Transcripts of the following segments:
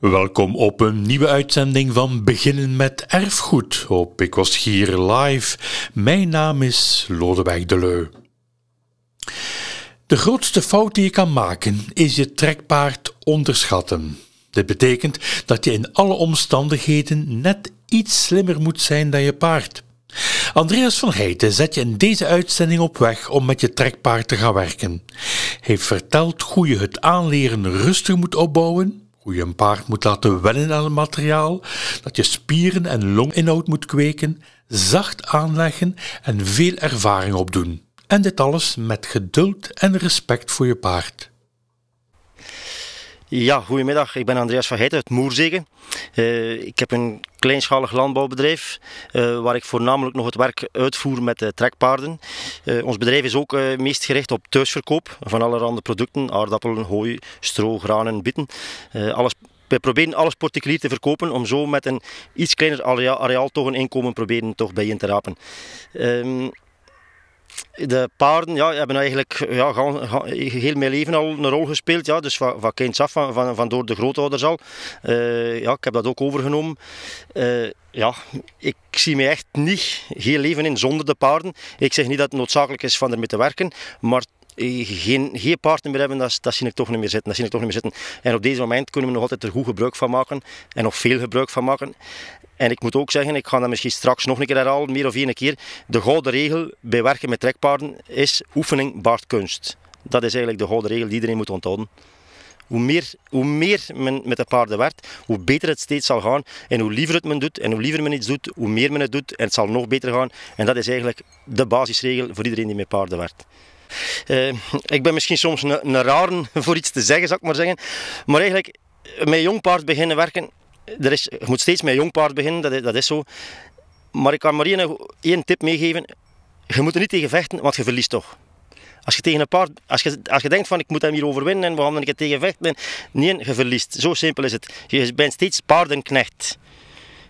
Welkom op een nieuwe uitzending van Beginnen met Erfgoed op Ik Was hier Live. Mijn naam is Lodewijk Deleu. De grootste fout die je kan maken is je trekpaard onderschatten. Dit betekent dat je in alle omstandigheden net iets slimmer moet zijn dan je paard. Andreas van Heijten zet je in deze uitzending op weg om met je trekpaard te gaan werken. Hij vertelt hoe je het aanleren rustig moet opbouwen hoe je een paard moet laten wennen aan het materiaal, dat je spieren en longinhoud moet kweken, zacht aanleggen en veel ervaring opdoen. En dit alles met geduld en respect voor je paard. Ja, goedemiddag. Ik ben Andreas van Heijten uit Moerzegen. Eh, ik heb een kleinschalig landbouwbedrijf eh, waar ik voornamelijk nog het werk uitvoer met eh, trekpaarden. ons bedrijf is ook meest gericht op thuisverkoop van allerhande producten, aardappelen, hooi, stro, granen, bieten. alles we proberen alles particulier te verkopen om zo met een iets kleiner areaal, toch een inkomen proberen toch bij in te rapen. Ehm, de paarden ja, hebben eigenlijk ja, gaan, heel mijn leven al een rol gespeeld. Ja, dus van, van kinds af, van, van, van door de grootouders al. Eh, ja, ik heb dat ook overgenomen. Eh, ja, ik zie me echt niet heel leven in zonder de paarden. Ik zeg niet dat het noodzakelijk is van ermee te werken, maar eh, geen, geen meer hebben, dat, dat zie ik toch niet meer zitten. Dat zie ik toch niet meer zitten. En op deze moment kunnen we nog altijd er goed gebruik van maken en nog veel gebruik van maken. En ik moet ook zeggen, ik ga dat misschien straks nog een keer herhalen, meer of één keer. De gouden regel bij werken met trekpaarden is oefening baart kunst. Dat is eigenlijk de gouden regel die iedereen moet onthouden. Hoe meer, hoe meer men met de paarden werkt, hoe beter het steeds zal gaan. En hoe liever het men doet en hoe liever men iets doet, hoe meer men het doet en het zal nog beter gaan. En dat is eigenlijk de basisregel voor iedereen die met paarden werkt. Eh, ik ben misschien soms een, een voor iets te zeggen, zal ik maar zeggen. Maar eigenlijk, met jong paard beginnen werken, er is, je moet steeds met jong paard beginnen, dat is, dat is zo. Maar ik kan maar één, tip meegeven. Je moet er niet tegen vechten, want je verliest toch. Als je tegen een paard, als je, als je denkt van ik moet hem hier overwinnen en we gaan er een keer tegen vechten, nee, je verliest. Zo simpel is het. Je bent steeds paardenknecht.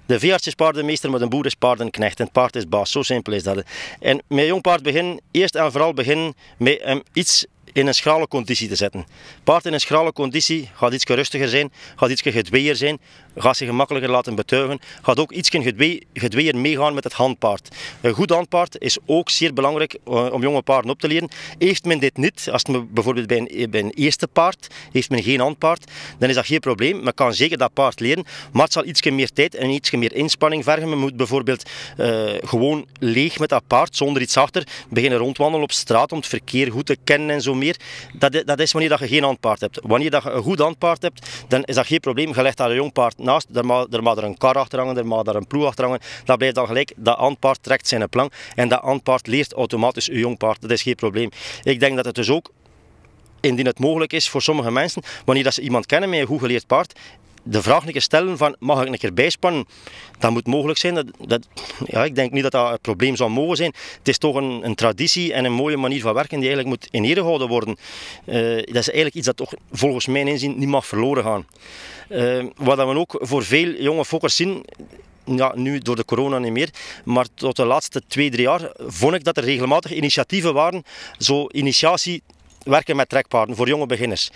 De veearts is paardenmeester, maar een boer is paardenknecht. En het paard is baas. Zo simpel is dat. En met jong paard begin, eerst en vooral begin met hem iets in een schrale conditie te zetten. Paard in een schrale conditie gaat iets rustiger zijn, gaat iets gedweer zijn, gaat zich gemakkelijker laten betuigen, gaat ook iets gedwee, meegaan met het handpaard. Een goed handpaard is ook zeer belangrijk eh, om jonge paarden op te leren. Heeft men dit niet, als men bijvoorbeeld bij een, bij een eerste paard, heeft men geen handpaard, dan is dat geen probleem. Men kan zeker dat paard leren, maar het zal iets meer tijd en iets meer inspanning vergen. Men moet bijvoorbeeld eh, gewoon leeg met dat paard, zonder iets achter, beginnen rondwandelen op straat om het verkeer goed te kennen en zo meer. Dat, dat is wanneer dat je geen handpaard hebt. Wanneer dat je een goed handpaard hebt, dan is dat geen probleem. Je legt een jong paard naast, er mag, er een kar achter hangen, er mag een ploeg achter hangen. Dat blijft dan gelijk, dat handpaard trekt zijn plan en dat handpaard leert automatisch uw jong paard. Dat is geen probleem. Ik denk dat het dus ook indien het mogelijk is voor sommige mensen, wanneer dat ze iemand kennen met een goed geleerd paard, de vraag stellen van mag ik een keer bijspannen, dat moet mogelijk zijn. Dat, dat, ja, ik denk niet dat dat een probleem zou mogen zijn. Het is toch een, een traditie en een mooie manier van werken die eigenlijk moet in ere gehouden worden. Eh, dat is eigenlijk iets dat toch volgens mijn inzien niet mag verloren gaan. Uh, wat we ook voor veel jonge fokkers zien, ja, nu door de corona niet meer, maar tot de laatste twee, drie jaar vond ik dat er regelmatig initiatieven waren, zo initiatie werken met trekpaarden voor jonge beginners.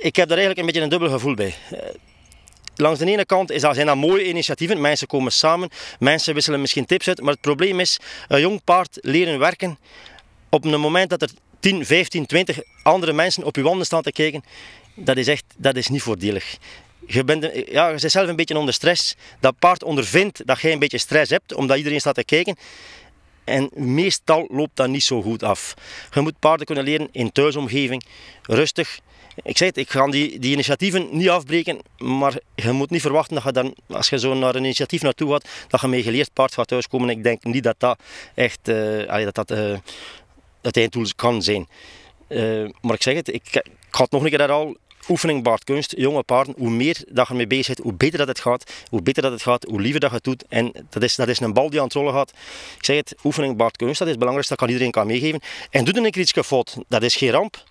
Ik heb daar eigenlijk een beetje een dubbel gevoel bij. Eh, langs de ene kant is dat, zijn dat mooie initiatieven, mensen komen samen, mensen wisselen misschien tips uit, maar het probleem is, een jong paard leren werken op een moment dat er 10, 15, 20 andere mensen op je wanden staan te kijken, dat is echt dat is niet voordelig. Je bent, ja, je bent zelf een beetje onder stress. Dat paard ondervindt dat jij een beetje stress hebt, omdat iedereen staat te kijken. En meestal loopt dat niet zo goed af. Je moet paarden kunnen leren in thuisomgeving, rustig. Ik zei het, ik ga die, die initiatieven niet afbreken, maar je moet niet verwachten dat je dan, als je zo naar een initiatief naartoe gaat, dat je mee geleerd paard gaat thuiskomen. Ik denk niet dat dat echt eh, dat dat, uh, het einddoel kan zijn. Eh, maar ik zeg het, ik, ik nog een keer al. Oefening baart kunst. Jonge paarden, hoe meer dat je mee bezig bent, hoe beter dat het gaat. Hoe beter dat het gaat, hoe liever dat je het doet. En dat is, dat is een bal die aan het rollen gaat. Ik zeg het, oefening baart kunst. Dat is het belangrijkste, dat kan iedereen kan meegeven. En doe dan een keer iets fout. Dat is geen ramp.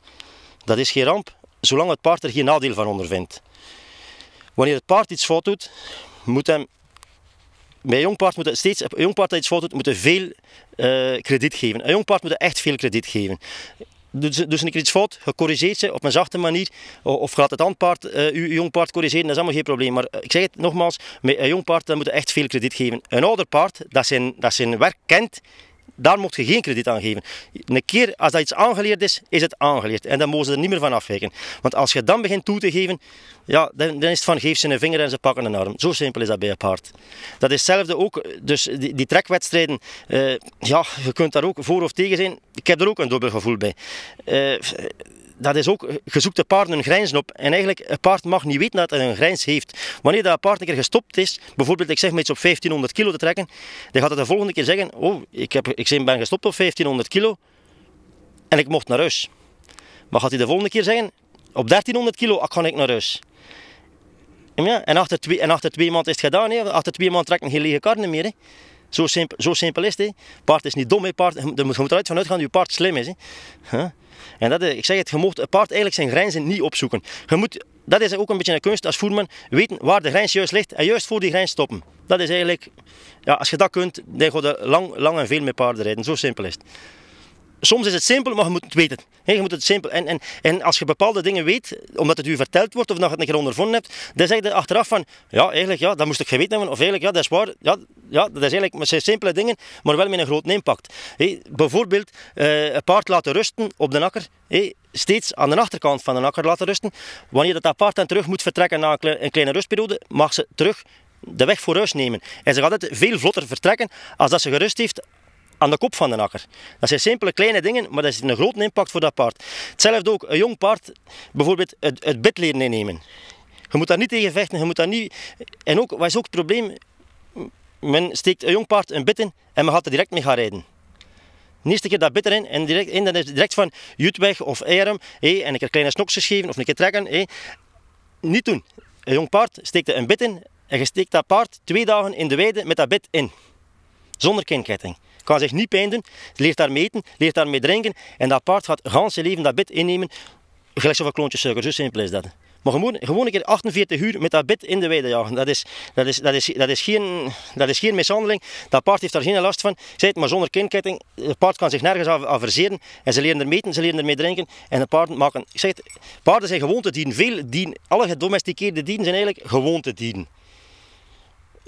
Dat is geen ramp, zolang het paard er geen nadeel van ondervindt. Wanneer het paard iets fout doet, moet hem bij een jong paard moet steeds, jong paard dat iets fout doet, moet veel eh, krediet geven. Een jong paard moet echt veel krediet geven. Dus, dus een keer iets fout, gecorrigeerd ze op een zachte manier. Of gaat het handpaard, uh, uw jong paard corrigeren, dat is allemaal geen probleem. Maar eh, ik zeg het nogmaals, met een jong paard eh, moet je echt veel krediet geven. Een ouder paard dat zijn, dat zijn werk kent, daar mocht je geen krediet aan geven. Een keer als dat iets aangeleerd is, is het aangeleerd. En dan mogen ze er niet meer van afwijken. Want als je dan begint toe te geven, ja, dan, dan is het van geef ze een vinger en ze pakken een arm. Zo simpel is dat bij een paard. Dat is hetzelfde ook, dus die, die trekwedstrijden, eh, ja, je kunt daar ook voor of tegen zijn. Ik heb er ook een dubbel gevoel bij. Uh, dat is ook, eh, je zoekt de paard een grens op. En eigenlijk, een paard mag niet weten dat het een grens heeft. Wanneer dat paard een keer gestopt is, bijvoorbeeld ik zeg maar iets op 1500 kilo te trekken, dan gaat het de volgende keer zeggen, oh, ik, heb, ik ben gestopt op 1500 kilo en ik mocht naar huis. Maar gaat hij de volgende keer zeggen, op 1300 kilo ah, kan ik naar huis. En, ja, en, achter twee, en achter twee maanden is het gedaan. Hè. Achter twee maanden trekken geen lege karne meer. Zo simpel, zo simpel is het. Paard is niet dom, hè. Paard, je moet eruit vanuit gaan dat je paard slim is. Hè. En dat, eh, ik zeg het, je moet een paard eigenlijk zijn grenzen niet opzoeken. Je moet, dat is ook een beetje een kunst als voerman, weten waar de grens juist ligt en juist voor die grens stoppen. Dat is eigenlijk, ja, als je dat kunt, dan ga je lang, lang en veel met paarden rijden. Zo simpel is het soms is het simpel, maar je moet het weten. je moet het simpel. En, en, en als je bepaalde dingen weet, omdat het u verteld wordt of dat je het een keer ondervonden hebt, dan zeg je achteraf van, ja, eigenlijk, ja, dat moest ik geweten hebben. Of eigenlijk, ja, dat is waar. Ja, ja dat is eigenlijk, maar zijn simpele dingen, maar wel met een grote impact. bijvoorbeeld, uh, een paard laten rusten op de nakker. steeds aan de achterkant van de nakker laten rusten. Wanneer dat, dat paard dan terug moet vertrekken na een, een kleine rustperiode, mag ze terug de weg vooruit nemen. En ze gaat het veel vlotter vertrekken als dat ze gerust heeft aan de kop van de nakker. Dat zijn simpele kleine dingen, maar dat is een grote impact voor dat paard. Hetzelfde ook, een jong paard, bijvoorbeeld het, het bit leren innemen. Je moet daar niet tegen vechten, je moet daar niet... En ook, wat is ook het probleem? Men steekt een jong paard een bit in en men gaat er direct mee gaan rijden. Niet eerste keer dat bit erin en direct, in, dan is het direct van Jutweg of Erem, hey, en een keer kleine snokjes geven of een keer trekken. Hey. Niet doen. Een jong paard steekt er een bit in en je steekt dat paard twee dagen in de weide met dat bit in. Zonder kinketting. Kan zich niet pijn doen, leert daarmee eten, leert daarmee drinken. En dat paard gaat het hele leven dat bit innemen, gelijk zoveel klontjes suiker. Zo simpel is dat. Maar gewoon, gewoon een keer 48 uur met dat bit in de weide jagen. Dat is, dat is, dat is, dat is, geen, dat is geen mishandeling. Dat paard heeft daar geen last van. Zij maar zonder kinketting. Het paard kan zich nergens averseren. En ze leren er meten, ze leren ermee drinken. En de paarden maken... Ik zeg het, paarden zijn gewoontedieren. Veel dieren, alle gedomesticeerde dienen zijn eigenlijk gewoontedieren.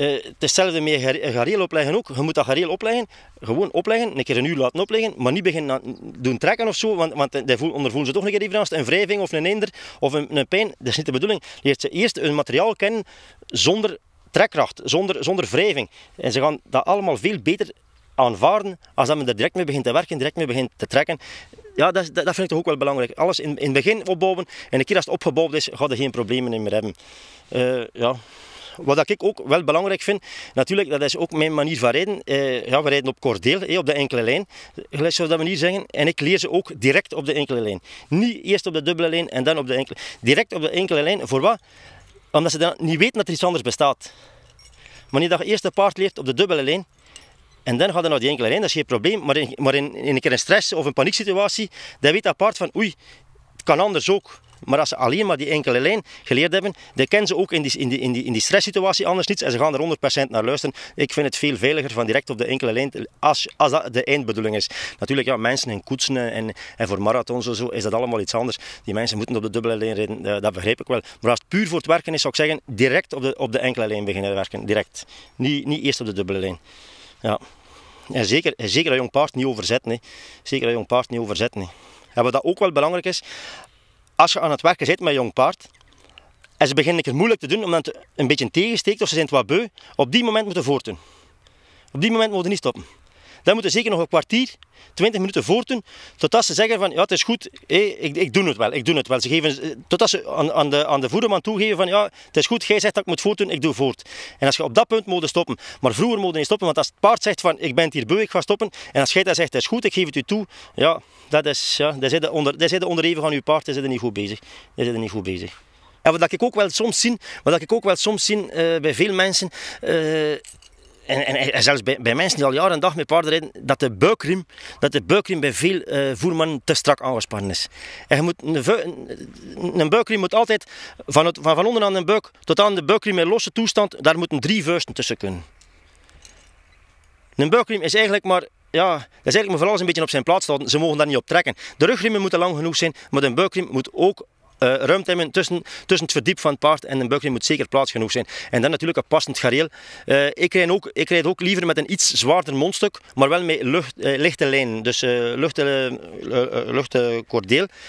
Eh, het is hetzelfde met gareel opleggen ook. Je moet dat gareel opleggen, gewoon opleggen, een keer een uur laten opleggen, maar niet beginnen doen trekken of zo, want, want eh, voelen ze toch een keer even naast. Een wrijving of een eender of een, een pijn, dat is niet de bedoeling. Leert ze eerst hun materiaal kennen zonder trekkracht, zonder, zonder wrijving. En ze gaan dat allemaal veel beter aanvaarden als dat men er direct mee begint te werken, direct mee begint te trekken. Ja, dat, dat, vind ik toch ook wel belangrijk. Alles in, in het begin opbouwen en een keer als het opgebouwd is, gaat er geen problemen meer hebben. Eh, ja. Wat ik ook wel belangrijk vind, natuurlijk, dat is ook mijn manier van rijden. Eh, ja, we rijden op kordeel, eh, op de enkele lijn, gelijk zou dat manier zeggen. En ik leer ze ook direct op de enkele lijn. Niet eerst op de dubbele lijn en dan op de enkele. Direct op de enkele lijn, voor wat? Omdat ze dan niet weten dat er iets anders bestaat. Wanneer dat je eerst een paard leert op de dubbele lijn, en dan gaat hij naar die enkele lijn, dat is geen probleem. Maar in, maar in, in een keer een stress of een panieksituatie, dan weet dat paard van oei, het kan anders ook. Maar als ze alleen maar die enkele lijn geleerd hebben, dan kennen ze ook in die, in die, in die, stresssituatie anders niets en ze gaan er 100% naar luisteren. Ik vind het veel veiliger van direct op de enkele lijn, als, als dat de eindbedoeling is. Natuurlijk, ja, mensen in koetsen en, en voor marathons en zo is dat allemaal iets anders. Die mensen moeten op de dubbele lijn rijden, eh, dat begrijp ik wel. Maar als het puur voor het werken is, zou ik zeggen, direct op de, op de enkele lijn beginnen werken. Direct. Niet, niet eerst op de dubbele lijn. Ja. En zeker, zeker dat jong paard niet overzetten. Hè. Zeker dat jong paard niet overzetten. Hè. En wat dat ook wel belangrijk is, als je aan het werken zit met een jong paard en ze beginnen het moeilijk te doen omdat het een beetje tegensteekt of ze zijn het wat beu, op die moment moeten voortdoen. Op die moment moeten we niet stoppen. Dan moeten ze zeker nog een kwartier, 20 minuten voortdoen, totdat ze zeggen van ja, het is goed, ik, ik doe het wel, ik doe het wel. Ze geven, totdat ze aan, aan de, aan de voerderman toegeven van ja, het is goed, jij zegt dat ik moet voortdoen, ik doe voort. En als je op dat punt moet stoppen, maar vroeger moet je niet stoppen, want als het paard zegt van ik ben hier beu, ik ga stoppen, en als jij dat zegt, het is goed, ik geef het u toe, ja, dat is, ja, daar zit onder, daar zit onder even van uw paard, die zitten niet goed bezig. Die zitten niet goed bezig. En wat ik ook wel soms zie, wat ik ook wel soms zie eh, bij veel mensen, eh, en, en, zelfs bij, mensen die al jaren en dag met paarden rijden, dat de buikriem, dat de buikriem bij veel uh, voermannen te strak aangespannen is. En moet een, een buikriem moet altijd van, van, van onderaan de buik tot aan de buikriem in losse toestand, daar moeten drie vuisten tussen kunnen. Een buikriem is eigenlijk maar ja, dat is eigenlijk maar vooral een beetje op zijn plaats staan. Ze mogen daar niet op trekken. De rugriemen moeten lang genoeg zijn, maar een buikriem moet ook eh, ruimte hebben tussen, tussen het verdiep van het paard en de buik. moet zeker plaats genoeg zijn. En dan natuurlijk een passend gareel. Eh, ik, rijd ook, ik rijd ook liever met een iets zwaarder mondstuk, maar wel met lucht, eh, lichte lijnen. Dus luchte, luchte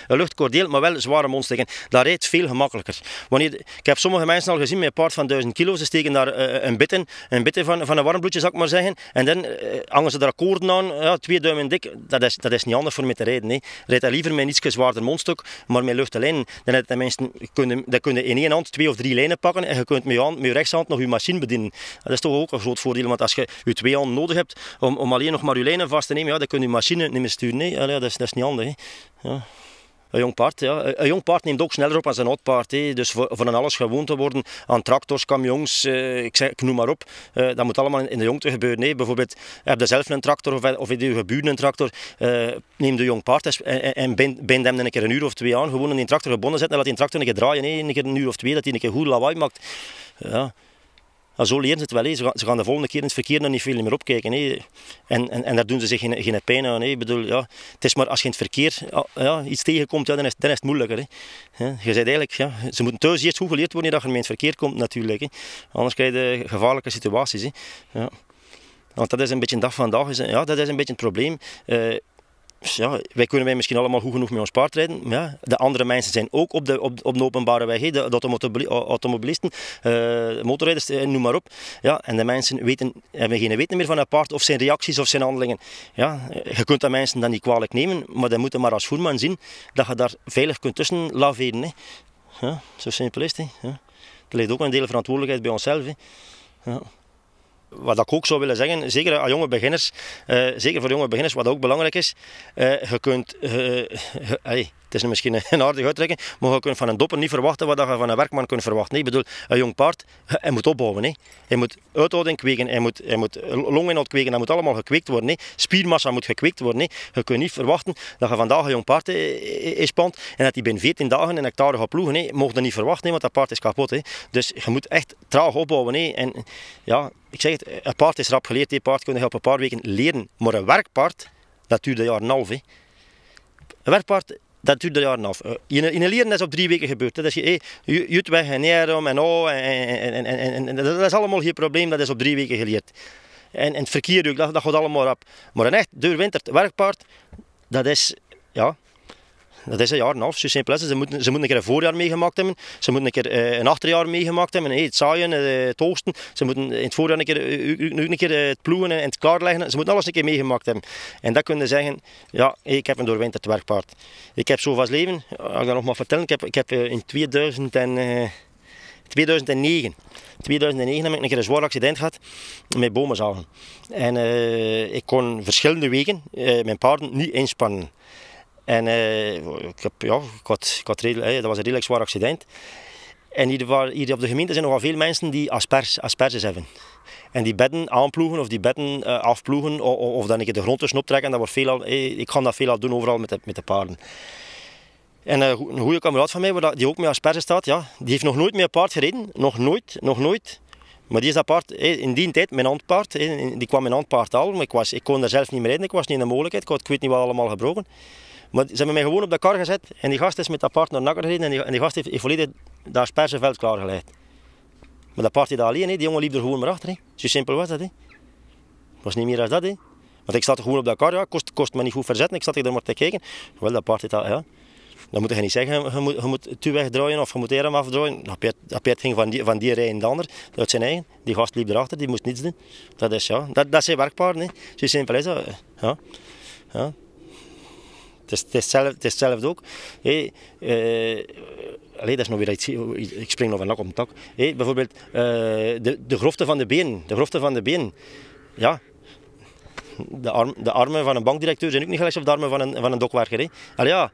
lucht maar wel zware mondstukken. Dat rijdt veel gemakkelijker. Wanneer, ik heb sommige mensen al gezien met een paard van 1000 kilo. Ze steken daar een bitten een bit van, van een warmbloedje bloedje, ik maar zeggen. En dan hangen ze daar akkoorden aan, ja, twee duimen dik. Dat is, dat is niet anders voor mij te rijden. Hè. Rijd dat liever met een iets zwaarder mondstuk, maar met luchte lijnen. Dan heb je mensen, kunnen, dan kun je in één hand twee of drie lijnen pakken en je kunt met je, hand, met je rechtshand nog je machine bedienen. Dat is toch ook een groot voordeel, want als je je twee handen nodig hebt om, om alleen nog maar je lijnen vast te nemen, ja, dan kun je je machine niet meer sturen. Nee, Allee, dat, is, dat is niet handig. Ja. Een jong paard, ja. Een jong paard neemt ook sneller op als een oud paard. Dus voor, voor alles gewoon te worden aan tractors, kamjongs, eh, ik, ik noem maar op. Eh, dat moet allemaal in de jongte gebeuren. Nee, bijvoorbeeld, heb je zelf een tractor of, of je, je geburen een tractor, eh, neem de jong paard en, en bind, bind hem een keer een uur of twee aan. Gewoon in die tractor gebonden zetten en laat die tractor een keer draaien. een keer een uur of twee, dat hij een keer goed lawaai maakt. Ja zo leren ze het wel. Eens, Ze, gaan, ze de volgende keer in het verkeer nog niet veel meer opkijken. En, en, en daar doen ze zich geen, geen pijn aan. Ik bedoel, ja, het is maar als je in het verkeer ja, iets tegenkomt, ja, dan, is, het moeilijker. Je zei eigenlijk, ja, ze moeten thuis eerst goed geleerd worden dat je mee in het verkeer komt natuurlijk. Anders krijg je gevaarlijke situaties. Ja. Want dat is een beetje dag vandaag. Is, ja, dat is een beetje het probleem. Eh, dus ja, wij kunnen wij misschien allemaal goed genoeg met ons paard rijden. ja, de andere mensen zijn ook op de, op, op de openbare weg. de, de automobilisten, eh, motorrijders, eh, noem maar op. Ja, en de mensen weten, hebben geen weten meer van het paard of zijn reacties of zijn handelingen. Ja, eh, je kunt de mensen dan niet kwalijk nemen, maar dan moet je maar als voerman zien dat je daar veilig kunt tussen laveren. hè Ja, zo simpel is het. hè Het ligt ook een deel verantwoordelijkheid bij onszelf. Ja wat ik ook zou willen zeggen, zeker aan jonge beginners, eh, zeker voor jonge beginners, wat ook belangrijk is, eh, je kunt, eh, het is misschien een aardig uitdrukking, maar je kunt van een dopper niet verwachten wat je van een werkman kunt verwachten. Nee, ik bedoel, een jong paard, hij moet opbouwen. Hè. Hij moet uithouding kweken, hij moet, hij moet longinhoud kweken, dat moet allemaal gekweekt worden. Spiermassa moet gekweekt worden. Je kunt niet verwachten dat je vandaag een jong paard inspant en dat hij binnen 14 dagen een hectare gaat ploegen. Hè. Mocht dat niet verwachten, want dat paard is kapot. Dus je moet echt traag opbouwen. En ja, ik zeg het, een paard is rap geleerd. Een paard kun je op een paar weken leren. Maar een werkpaard, dat duurt een jaar en half. Hè. Een werkpaard, dat duurt een jaar en half. In, eh, een leren is op drie weken gebeurd. Hè. Dat is je eh, jut weg en en oh En, en, en, en, dat is allemaal geen probleem. Dat is op drie weken geleerd. En, en het verkeer dat, dat gaat allemaal rap. Maar een echt deurwinterd werkpaard, dat is... Ja, dat is een jaar en een half, zo simpel Ze moeten, ze moeten een keer een voorjaar meegemaakt hebben, ze moeten een keer eh, een achterjaar meegemaakt hebben, eh, het zaaien, eh, het oogsten. Ze moeten in het voorjaar een keer, een keer het ploegen en het klaarleggen. Ze moeten alles een keer meegemaakt hebben. En dat kunnen zeggen, ja, ik heb een doorwinterd werkpaard. Ik heb zo vast leven, als ik dat nog maar vertellen, ik heb, ik heb in 2000 en... 2009. 2009 heb ik een keer een zwaar accident gehad met zagen. En ik kon verschillende weken mijn paarden niet inspannen. En eh, ik, heb, ja, ik had, dat was een redelijk zwaar accident. En hier, op de gemeente zijn nogal veel mensen die aspers, asperges hebben. En die bedden aanploegen of die bedden eh, afploegen of, of, dan ik de grond tussen optrekken. En dat wordt al, hey, eh, ik kan dat veelal doen overal met de, met de paarden. En een goede kameraad van mij, die ook met asperges staat, ja, die heeft nog nooit met een paard gereden. Nog nooit, nog nooit. Maar die is dat paard, in die tijd, mijn handpaard, die kwam mijn handpaard al. Maar ik, was, ik kon er zelf niet meer rijden, ik was niet in de mogelijkheid. Ik, had, ik weet niet wat allemaal gebroken. Maar ze hebben mij gewoon op de kar gezet en die gast is met dat paard naar Nakker gereden en die, gast heeft, heeft volledig daar spersenveld klaargelegd. Maar dat paard daar alleen, die jongen liep er gewoon maar achter. He. Zo simpel was dat. Het was niet meer dan dat. Want ik zat gewoon op dat kar, ja. kost, kost me niet goed verzetten, ik zat er maar te kijken. Wel, dat paard ja. Dan moet je niet zeggen, je moet, je moet wegdraaien of je moet hem afdraaien. Dat Piet ging van die, van die rij in de ander, uit zijn eigen. Die gast liep erachter, die moest niets doen. Dat is ja, dat, dat zijn werkpaarden. Zo simpel is dat. Ja. Ja. Het is, het is, zelf, het is ook. Hey, uh, allee, dat is nog weer iets, ik spring nog van lak op tak. Hey, bijvoorbeeld uh, de, de grofte van de been. De grofte van de been. Ja, de, arm, de armen van een bankdirecteur zijn ook niet gelijk als de armen van een, van een dokwerker. Hè. Allee, ja,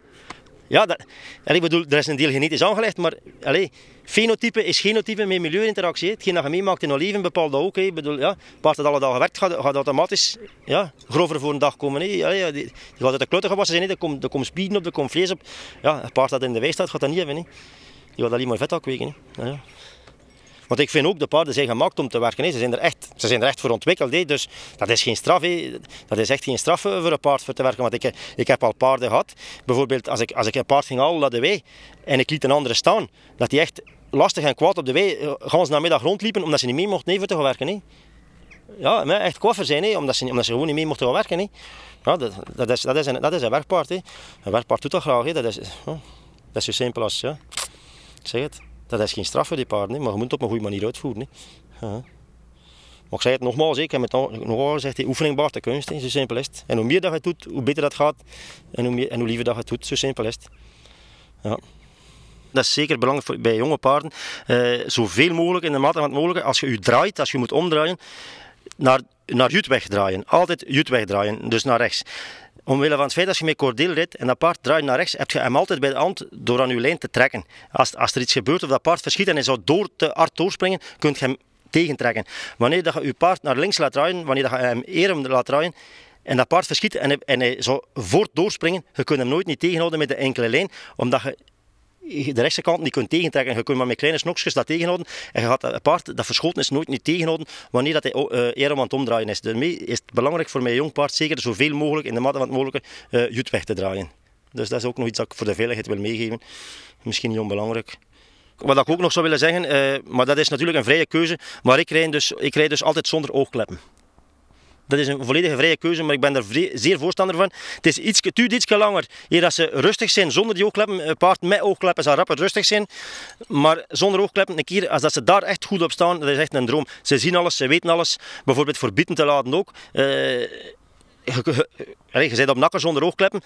ja, dat, ik bedoel, er is een deel genetisch aangelegd, maar allez, fenotype is genotype met milieuinteractie. Het Hetgeen dat je meemaakt in leven, bepaalt dat ook. Ik bedoel, ja, paard dat alle dagen gewerkt gaat, gaat automatisch ja, grover voor een dag komen. nee Allee, die, gaat uit de klote gewassen zijn, er komt kom op, er komt vlees op. Ja, een paard dat in de wei staat, gaat dat niet hebben. Hè. Die gaat alleen maar vet al kweken. Nou ja, ja. Want ik vind ook, de paarden zijn gemaakt om te werken. Ze, zijn er echt, ze zijn er echt voor ontwikkeld. Dus dat is geen straf. Dat is echt geen straf eh, voor een paard voor te werken. Want ik, eh, ik heb al paarden gehad. Bijvoorbeeld als ik, als ik een paard ging halen naar de wei en ik liet een andere staan. Dat die echt lastig en kwaad op de wei eh, gans namiddag rondliepen omdat ze niet mee mocht te gaan werken. Ja, maar echt koffer zijn, hé, omdat, ze, omdat ze gewoon niet mee mochten gaan werken. Hé. Ja, dat, dat, is, dat, is een, dat is een werkpaard. Een werkpaard doet dat graag. Dat, is, dat is zo simpel als... Ja. zeg het. Dat is geen straf voor die paarden, maar je moet het op een goede manier uitvoeren. Maar ik zeg het nogmaals, ik heb het nog al gezegd, die oefening baart de kunst, zo simpel is het. En hoe meer dat je het doet, hoe beter dat gaat en hoe, en liever dat je het doet, zo simpel is het. Ja. Dat is zeker belangrijk bij jonge paarden. eh, zoveel mogelijk, in de mate van het mogelijk, als je je draait, als je moet omdraaien, naar, naar jut wegdraaien. Altijd jut wegdraaien, dus naar rechts. Omwille van het feit dat je met cordeel rijdt en dat paard draait naar rechts, heb je hem altijd bij de hand door aan je lijn te trekken. Als, als er iets gebeurt of dat paard verschiet en hij zou door te hard doorspringen, kunt je hem tegentrekken. Wanneer dat je je paard naar links laat draaien, wanneer dat je hem eerder laat draaien, en dat paard verschiet en hij, en hij zou voort doorspringen, je kunt hem nooit niet tegenhouden met de enkele lijn, omdat je de rechtse kant niet kunt tegentrekken. Je kunt maar met kleine snokjes dat tegenhouden. En je gaat paard dat verschoten is nooit niet tegenhouden wanneer dat hij uh, eerder aan het omdraaien is. Daarmee is het belangrijk voor mijn jong paard zeker zoveel mogelijk in de mate van het mogelijke uh, jut weg te draaien. Dus dat is ook nog iets dat ik voor de veiligheid wil meegeven. Misschien niet onbelangrijk. Wat ik ook nog zou willen zeggen, eh, maar dat is natuurlijk een vrije keuze, maar ik rij dus, ik rijd dus altijd zonder oogkleppen. Dat is een volledige vrije keuze, maar ik ben daar zeer voorstander van. Het, is iets, het duurt iets langer eer dat ze rustig zijn zonder die oogkleppen. Een eh, paard met oogkleppen zal rapper rustig zijn, maar zonder oogkleppen, een keer als dat ze daar echt goed op staan, dat is echt een droom. Ze zien alles, ze weten alles. Bijvoorbeeld voor bieten te laten ook. Eh, je zit op nakken zonder oogkleppen,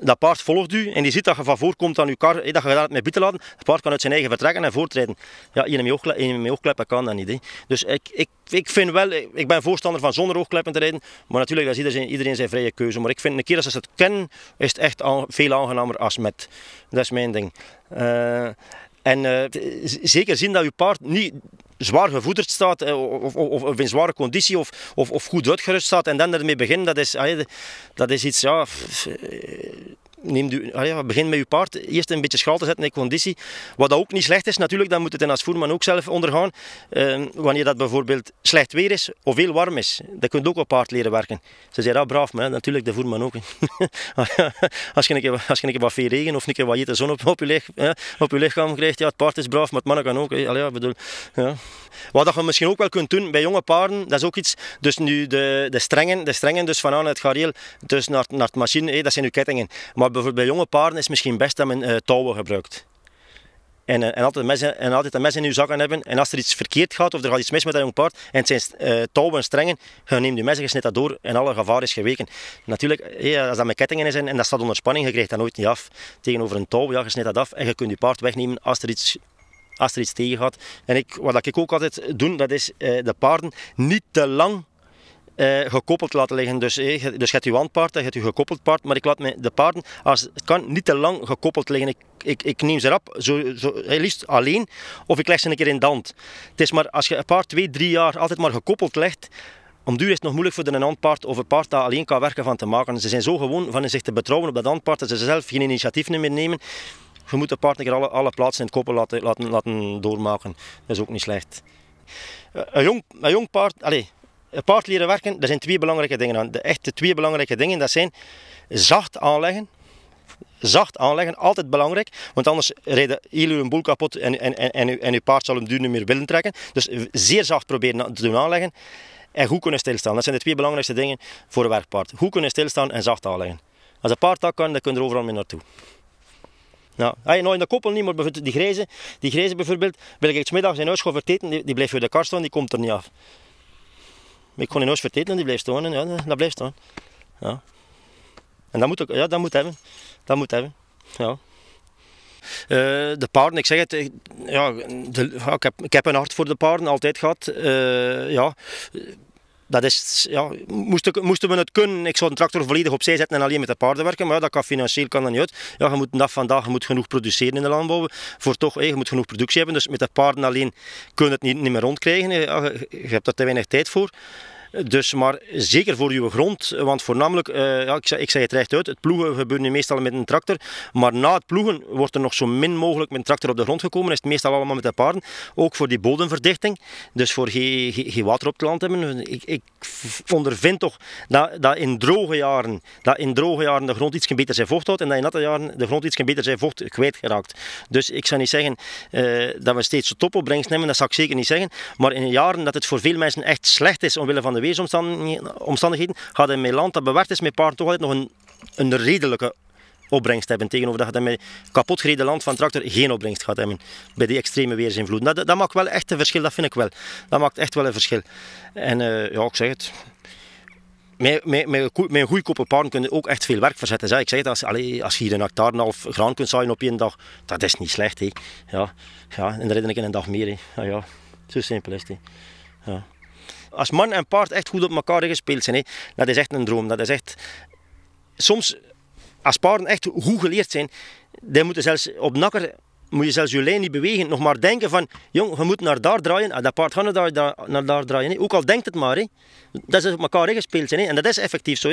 dat paard volgt u en die ziet dat je van voor komt aan je kar, dat je dat met bieten laten. Het paard kan uit zijn eigen vertrekken en voortrijden. Ja, in mijn oogkleppen, oogkleppen kan dat niet. Dus ik, ik, ik vind wel, ik ben voorstander van zonder oogkleppen te rijden, maar natuurlijk dat is iedereen, iedereen zijn vrije keuze. Maar ik vind een keer als ze het kennen, is het echt veel aangenamer als met. Dat is mijn ding. Eh, en eh, zeker zien dat je paard niet zwaar gevoederd staat eh, of, of, of in zware conditie of, of, goed uitgerust staat en dan ermee beginnen, dat is, dat is iets, ja, eh, neemt u, ah begin met uw paard eerst een beetje schaal te zetten in conditie. Wat ook niet slecht is natuurlijk, dan moet het in als voerman ook zelf ondergaan. Ehm, wanneer dat bijvoorbeeld slecht weer is of heel warm is, dan kunt ook op paard leren werken. Ze zeggen, ah braaf, maar natuurlijk de voerman ook. Ah, als, je een keer, als je wat veel regen of een keer wat de zon op, op, je, lichaam, op je lichaam krijgt, ja, het paard is braaf, maar het mannen kan ook. Allee, bedoel, ja. Wat dat je misschien ook wel kunt doen bij jonge paarden, dat is ook iets, dus nu de, de strengen, de strengen dus het gareel, dus naar, naar het machine, dat zijn uw kettingen. Maar bij jonge paarden is misschien best dat men eh, touwen gebruikt. En, eh, en, altijd mes, en altijd een mes in uw zakken hebben. En als er iets verkeerd gaat of er gaat iets mis met dat jong paard en het zijn eh, touwen en strengen, je neemt je mes en je snijdt dat door en alle gevaar is geweken. Natuurlijk, hey, als dat met kettingen is en, dat staat onder spanning, je krijgt dat nooit niet af. Tegenover een touw, ja, je snijdt dat af en je kunt je paard wegnemen als er iets als er iets tegen gaat. En ik, wat ik ook altijd doe, dat is de paarden niet te lang eh, gekoppeld laten liggen. Dus, eh, dus je hebt je wandpaard en je hebt je gekoppeld paard. Maar ik laat de paarden, als kan, niet te lang gekoppeld liggen. Ik, ik, ik neem ze rap, zo, zo, eh, liefst alleen. Of ik leg ze een keer in dand. Het is maar als je een paard twee, drie jaar altijd maar gekoppeld legt. Om duur is het nog moeilijk voor een handpaard of een paard dat alleen kan werken van te maken. Ze zijn zo gewoon van zich te betrouwen op dat handpaard dat ze zelf geen initiatief meer nemen. Je moet de paard een keer alle, alle plaatsen in het laten, laten, laten doormaken. Dat is ook niet slecht. Eh, een jong, een jong paard, allez, een paard leren werken, daar zijn twee belangrijke dingen aan. De echte twee belangrijke dingen, dat zijn zacht aanleggen. Zacht aanleggen, altijd belangrijk, want anders rijden heel een boel kapot en, en, en, en, je paard zal hem duur niet meer willen trekken. Dus zeer zacht proberen te doen aanleggen en goed kunnen stilstaan. Dat zijn de twee belangrijkste dingen voor een werkpaard. Goed kunnen stilstaan en zacht aanleggen. Als een paard dat kan, dan kun je er overal mee naartoe. Nou, Hey, nou in de koppel niet, maar die grijze, die grijze bijvoorbeeld, wil ik iets middags zijn huis gaan verteten, die, die blijft voor de kar staan, die komt er niet af. Maar ik kon in nooit verteten en die blijft staan. ja, dat blijft staan. Ja. En dat moet ook, ja, dat moet hebben. Dat moet hebben. Ja. Uh, de paarden, ik zeg het, eh, ja, de, ik, heb, ik, heb, een hart voor de paarden altijd gehad. Uh, ja, dat is, ja, moesten, moesten we het kunnen, ik zou een tractor volledig opzij zetten en alleen met de paarden werken, maar dat kan financieel kan dat niet uit. Ja, je moet vandaag vandaag je genoeg produceren in de landbouw, voor toch, je moet genoeg productie hebben, dus met de paarden alleen kun je het niet, niet meer rondkrijgen, je hebt daar te weinig tijd voor. Dus, maar zeker voor uw grond, want voornamelijk, eh, ja, ik, zeg ik het recht uit, het ploegen gebeurt nu meestal met een tractor, maar na het ploegen wordt er nog zo min mogelijk met een tractor op de grond gekomen, is het meestal allemaal met de paarden, ook voor die bodemverdichting, dus voor geen, water op het land hebben. Ik, ik ondervind toch dat, dat, in droge jaren, dat in droge jaren de grond iets beter zijn vocht houdt en dat in natte jaren de grond iets beter zijn vocht kwijtgeraakt. Dus ik zou niet zeggen eh, dat we steeds topopbrengst nemen, dat zou ik zeker niet zeggen, maar in jaren dat het voor veel mensen echt slecht is omwille van de de weersomstandigheden, gaat in mijn land dat bewerkt is met paarden toch altijd nog een, een redelijke opbrengst hebben. Tegenover dat je met kapotgereden land van tractor geen opbrengst gaat hebben. Bij die extreme weersinvloeden. Dat, dat maakt wel echt een verschil, dat vind ik wel. Dat maakt echt wel een verschil. En eh, ja, ik zeg het. Met, met, met, met goedkope paarden kun je ook echt veel werk verzetten. Ik zeg dat als, als je hier een hectare en half graan kunt zaaien op één dag, dat is niet slecht. Ja, ja, en dan redden ik in een dag meer. Hè. Ah, ja, zo simpel is het. Ja. Als man en paard echt goed op elkaar gespeeld zijn, hé, dat is echt een droom. Dat is echt... Soms, als paarden echt goed geleerd zijn, dan moeten zelfs op nakker moet je zelfs je lijn niet bewegen. Nog maar denken van, jong, je moet naar daar draaien. Ah, dat paard gaat naar daar, naar daar draaien. Ook al denkt het maar. Hé. Dat is op elkaar gespeeld zijn. En dat is effectief zo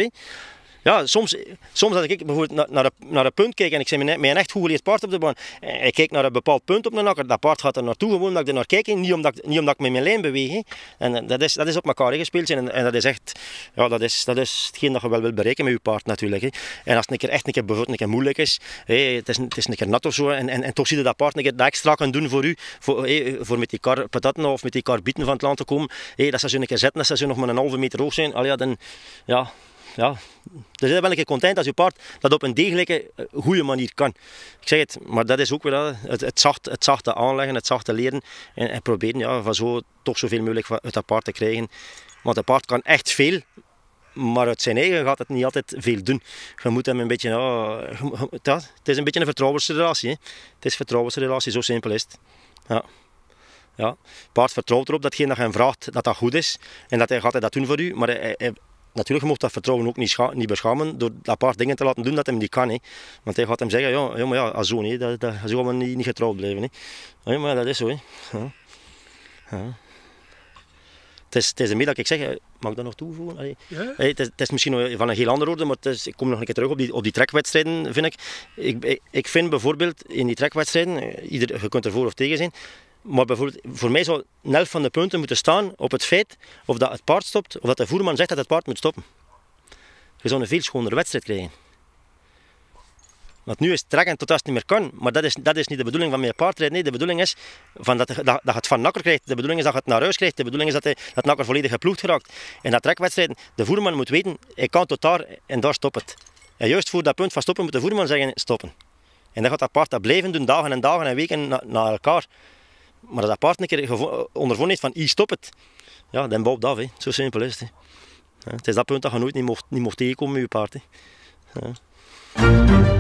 ja, soms, soms als ik bijvoorbeeld naar, naar, de, naar een punt kijk en ik zie met mijn echt goed geleerd paard op de baan. En ik kijk naar een bepaald punt op mijn nakker, dat paard gaat er naartoe gewoon omdat ik er naar kijk. Niet omdat, niet omdat ik met mijn lijn beweeg. En eh, dat is, dat is op elkaar gespeeld. En, en dat is echt, ja, dat is, dat is hetgeen dat je wel wilt bereiken met je paard natuurlijk. En als het een keer echt een keer, bijvoorbeeld, een keer moeilijk is, het, is, het is een keer nat of zo. En, en, en toch zie je dat paard een keer dat extra kan doen voor u. Voor, voor met die kar patatten of met die kar bieten van het land te komen. dat ze zo een keer zetten, dat ze nog maar een halve meter hoog zijn. Allee, ja, dan, ja, ja, er is ben ik content als je paard dat op een degelijke, eh, goede manier kan. Ik zeg het, maar dat is ook weer het, het, zacht, het zachte aanleggen, het zachte leren en, en proberen ja, van zo toch zoveel mogelijk uit dat paard te krijgen. Want het paard kan echt veel, maar uit zijn eigen gaat het niet altijd veel doen. Je moet hem een beetje, ja, dat, het is een beetje een vertrouwensrelatie. Hè. Het is een vertrouwensrelatie, zo simpel is het. Ja. Ja. paard vertrouwt erop dat datgene dat je hem vraagt, dat dat goed is. En dat hij gaat hij dat doen voor u. Maar hij, natuurlijk, mocht dat vertrouwen ook niet, niet beschamen door dat paar dingen te laten doen dat hem niet kan. Hè. Want hij gaat hem zeggen, ja, maar ja, als zoon, dat, dat, zo gaan niet, niet getrouwd blijven. Hè. Ja, maar dat is zo. Hè. Ja. Ja. Het is, het dat ik zeg, eh, mag ik dat nog toevoegen? het, is, het, is, misschien van een heel andere orde, maar het is, ik kom nog een keer terug op die, op die trekwedstrijden, vind ik. ik. Ik vind bijvoorbeeld in die trekwedstrijden, eh, ieder, je kunt er voor of tegen zijn, maar bijvoorbeeld, voor mij zou een van de punten moeten staan op het feit of dat het paard stopt of dat de voerman zegt dat het paard moet stoppen. Je zou een veel schonere wedstrijd krijgen. Want nu is het trekken tot als het niet meer kan. Maar dat is, dat is niet de bedoeling van mijn paardrijden. Nee, de bedoeling is van dat, dat, dat je het van nakker krijgt. De bedoeling is dat je het naar huis krijgt. De bedoeling is dat, hij, dat nakker volledig geploegd geraakt. En dat trekwedstrijden, de voerman moet weten, ik kan tot daar en daar stopt het. En juist voor dat punt van stoppen moet de voerman zeggen, stoppen. En dan gaat dat paard dat blijven doen, dagen en dagen en weken na, naar elkaar. Maar als dat paard een keer ondervonden heeft van, hier stop het. Ja, dan bouwt dat af. Hè. Zo simpel is het. Hè. Het is dat punt dat je nooit niet mocht, niet mocht tegenkomen met je paard. Hè. Ja.